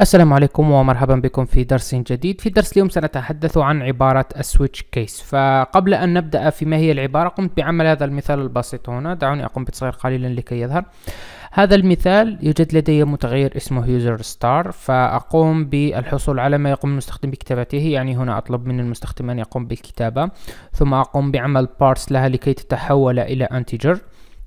السلام عليكم ومرحبا بكم في درس جديد في درس اليوم سنتحدث عن عبارة السويتش كيس فقبل أن نبدأ في ما هي العبارة قمت بعمل هذا المثال البسيط هنا دعوني أقوم بتصغير قليلا لكي يظهر هذا المثال يوجد لدي متغير اسمه user star فأقوم بالحصول على ما يقوم المستخدم بكتابته يعني هنا أطلب من المستخدم أن يقوم بالكتابة ثم أقوم بعمل parse لها لكي تتحول إلى integer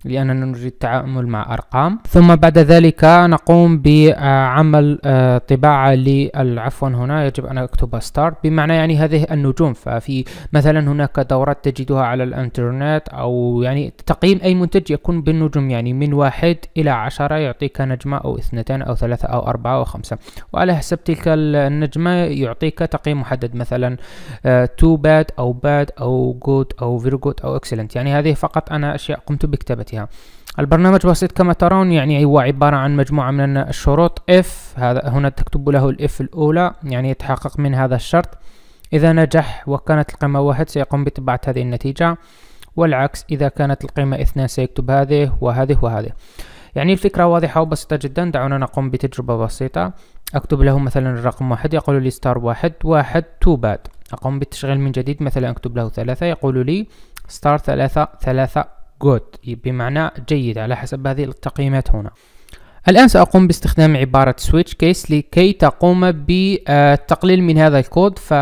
لأننا نريد التعامل مع أرقام ثم بعد ذلك نقوم بعمل آه، طباعة للعفو هنا يجب أن أكتب ستار بمعنى يعني هذه النجوم ففي مثلا هناك دورات تجدها على الإنترنت أو يعني تقييم أي منتج يكون بالنجوم يعني من واحد إلى عشرة يعطيك نجمة أو اثنتين أو ثلاثة أو أربعة أو خمسة وعلى حسب تلك النجمة يعطيك تقييم محدد مثلا تو آه، باد أو باد أو جود أو فيري جود أو اكسلنت يعني هذه فقط أنا أشياء قمت بكتابتها قيمتها البرنامج بسيط كما ترون يعني هو عبارة عن مجموعة من الشروط F هذا هنا تكتب له الإف الأولى يعني يتحقق من هذا الشرط إذا نجح وكانت القيمة واحد سيقوم بطباعة هذه النتيجة والعكس إذا كانت القيمة اثنان سيكتب هذه وهذه وهذه يعني الفكرة واضحة وبسيطة جدا دعونا نقوم بتجربة بسيطة أكتب له مثلا الرقم واحد يقول لي ستار واحد واحد تو باد أقوم بالتشغيل من جديد مثلا أكتب له ثلاثة يقول لي ستار ثلاثة ثلاثة good بمعنى جيد على حسب هذه التقييمات هنا الآن سأقوم باستخدام عبارة switch case لكي تقوم بالتقليل من هذا الكود ف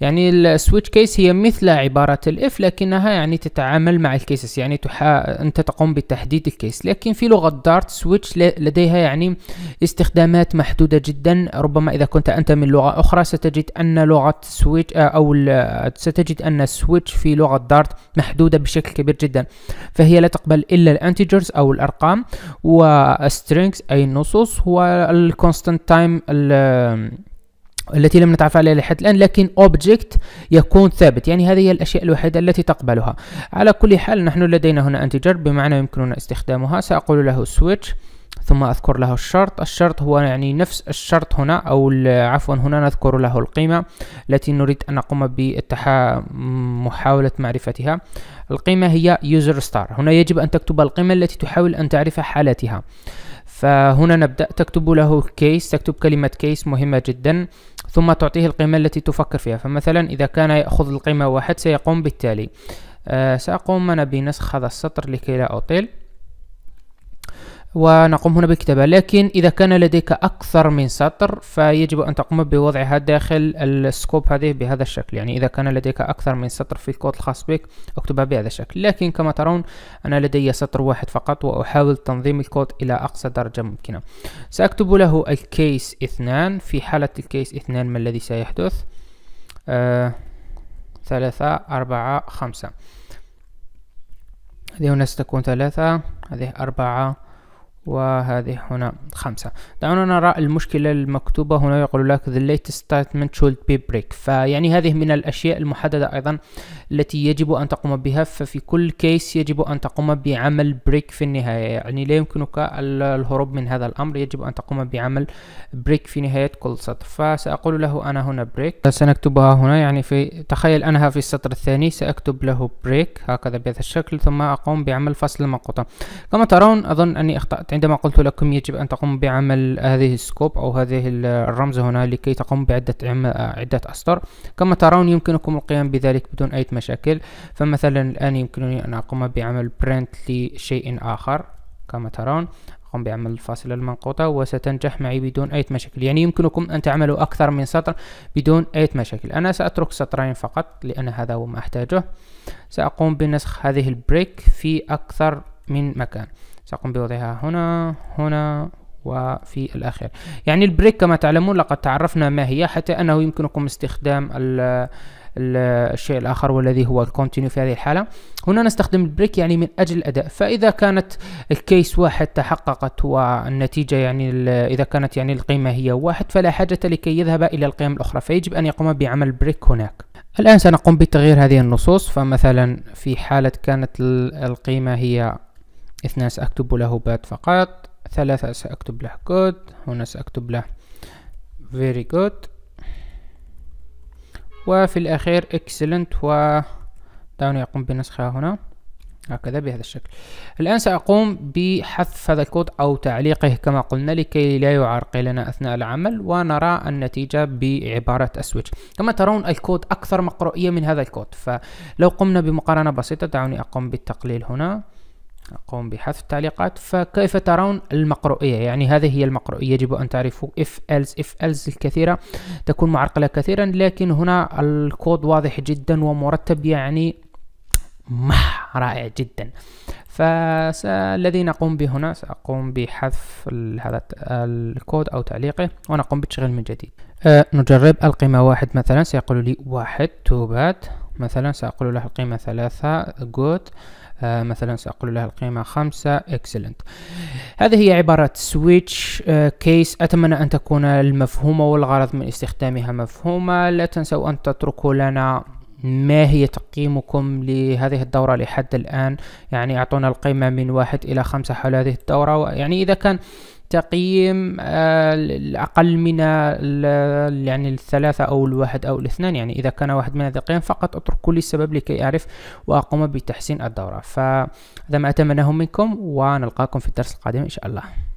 يعني السويتش كيس هي مثل عبارة الاف لكنها يعني تتعامل مع الكيسز يعني تحا... انت تقوم بتحديد الكيس لكن في لغة دارت سويتش لديها يعني استخدامات محدودة جدا ربما اذا كنت انت من لغة اخرى ستجد ان لغة سويتش آه، او ال... ستجد ان السويتش في لغة دارت محدودة بشكل كبير جدا فهي لا تقبل الا الانتجرز او الارقام والسترينجز اي النصوص والكونستنت تايم التي لم نتعرف عليها لحد الآن لكن اوبجكت يكون ثابت يعني هذه هي الأشياء الوحيدة التي تقبلها على كل حال نحن لدينا هنا انتجر بمعنى يمكننا استخدامها سأقول له switch ثم أذكر له الشرط الشرط هو يعني نفس الشرط هنا أو عفوا هنا نذكر له القيمة التي نريد أن نقوم بمحاولة معرفتها القيمة هي يوزر ستار هنا يجب أن تكتب القيمة التي تحاول أن تعرف حالتها فهنا نبدأ تكتب له كيس تكتب كلمة كيس مهمة جدا ثم تعطيه القيمة التي تفكر فيها فمثلا إذا كان يأخذ القيمة واحد سيقوم بالتالي أه سأقوم أنا بنسخ هذا السطر لكي لا أطيل ونقوم هنا بالكتابة لكن إذا كان لديك أكثر من سطر فيجب أن تقوم بوضعها داخل السكوب هذه بهذا الشكل يعني إذا كان لديك أكثر من سطر في الكود الخاص بك اكتبها بهذا الشكل لكن كما ترون أنا لدي سطر واحد فقط وأحاول تنظيم الكود إلى أقصى درجة ممكنة سأكتب له الكيس اثنان في حالة الكيس اثنان ما الذي سيحدث آه ثلاثة أربعة خمسة هذه هنا ستكون ثلاثة هذه أربعة وهذه هنا خمسة دعونا نرى المشكلة المكتوبة هنا يقول لك the latest statement should be break فيعني هذه من الأشياء المحددة أيضا التي يجب أن تقوم بها ففي كل كيس يجب أن تقوم بعمل break في النهاية يعني لا يمكنك الهروب من هذا الأمر يجب أن تقوم بعمل break في نهاية كل سطر فسأقول له أنا هنا بريك سنكتبها هنا يعني في تخيل أنها في السطر الثاني سأكتب له break هكذا بهذا الشكل ثم أقوم بعمل فصل المقطع كما ترون أظن أني أخطأت عندما قلت لكم يجب أن تقوم بعمل هذه السكوب أو هذه الرمز هنا لكي تقوم بعدة عدة أسطر كما ترون يمكنكم القيام بذلك بدون أي مشاكل فمثلا الآن يمكنني أن أقوم بعمل برنت لشيء آخر كما ترون أقوم بعمل الفاصلة المنقوطة وستنجح معي بدون أي مشاكل يعني يمكنكم أن تعملوا أكثر من سطر بدون أي مشاكل أنا سأترك سطرين فقط لأن هذا هو ما أحتاجه سأقوم بنسخ هذه البريك في أكثر من مكان سأقوم بوضعها هنا هنا وفي الأخير يعني البريك كما تعلمون لقد تعرفنا ما هي حتى أنه يمكنكم استخدام الـ الشيء الآخر والذي هو الكونتينيو في هذه الحالة هنا نستخدم البريك يعني من أجل الأداء فإذا كانت الكيس واحد تحققت والنتيجة يعني إذا كانت يعني القيمة هي واحد فلا حاجة لكي يذهب إلى القيم الأخرى فيجب أن يقوم بعمل بريك هناك الآن سنقوم بتغيير هذه النصوص فمثلا في حالة كانت القيمة هي اثنان سأكتب له باد فقط ثلاثة سأكتب له good هنا سأكتب له very good وفي الأخير excellent و دعوني يقوم بنسخها هنا هكذا بهذا الشكل الآن سأقوم بحذف هذا الكود أو تعليقه كما قلنا لكي لا يعرقلنا أثناء العمل ونرى النتيجة بعبارة السويتش كما ترون الكود أكثر مقروئية من هذا الكود فلو قمنا بمقارنة بسيطة دعوني أقوم بالتقليل هنا أقوم بحذف التعليقات فكيف ترون المقروئية يعني هذه هي المقروئية يجب أن تعرفوا if else if else الكثيرة تكون معرقلة كثيرا لكن هنا الكود واضح جدا ومرتب يعني مح رائع جدا فالذي نقوم به هنا سأقوم بحذف هذا الكود أو تعليقه ونقوم بتشغيل من جديد أه نجرب القيمة واحد مثلا سيقول لي واحد توبات مثلا سأقول له القيمة ثلاثة good آه، مثلا سأقول لها القيمة خمسة excellent هذه هي عبارة switch آه، case أتمنى أن تكون المفهومة والغرض من استخدامها مفهومة لا تنسوا أن تتركوا لنا ما هي تقييمكم لهذه الدورة لحد الآن يعني أعطونا القيمة من واحد إلى خمسة حول هذه الدورة يعني إذا كان تقييم آه، الأقل من يعني الثلاثة أو الواحد أو الاثنان يعني إذا كان واحد من هذه القيم فقط أتركوا لي السبب لكي أعرف وأقوم بتحسين الدورة فهذا ما أتمناه منكم ونلقاكم في الدرس القادم إن شاء الله